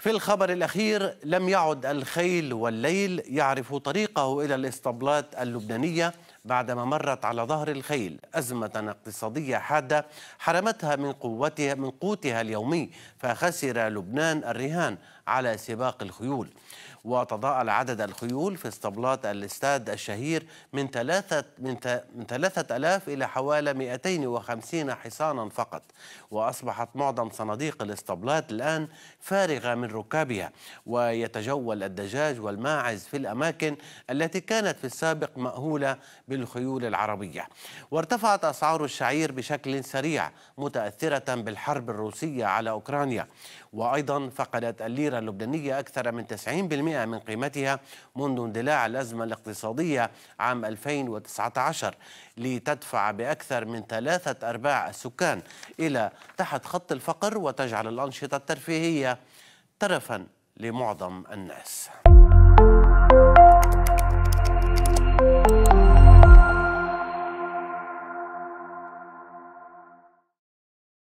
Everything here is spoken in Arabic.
في الخبر الأخير لم يعد الخيل والليل يعرف طريقه إلى الإسطبلات اللبنانية بعدما مرت على ظهر الخيل أزمة اقتصادية حادة حرمتها من قوتها من قوتها اليومي فخسر لبنان الرهان على سباق الخيول وتضاءل عدد الخيول في اسطبلات الاستاد الشهير من ثلاثة من, من ثلاثة ألاف إلى حوالي 250 حصانا فقط وأصبحت معظم صناديق الاسطبلات الآن فارغة من ركابها ويتجول الدجاج والماعز في الأماكن التي كانت في السابق مأهولة بالخيول العربية وارتفعت أسعار الشعير بشكل سريع متأثرة بالحرب الروسية على أوكرانيا وأيضا فقدت الليرة اللبنانية أكثر من 90% من قيمتها منذ اندلاع الأزمة الاقتصادية عام 2019 لتدفع بأكثر من ثلاثة أرباع السكان إلى تحت خط الفقر وتجعل الأنشطة الترفيهية ترفا لمعظم الناس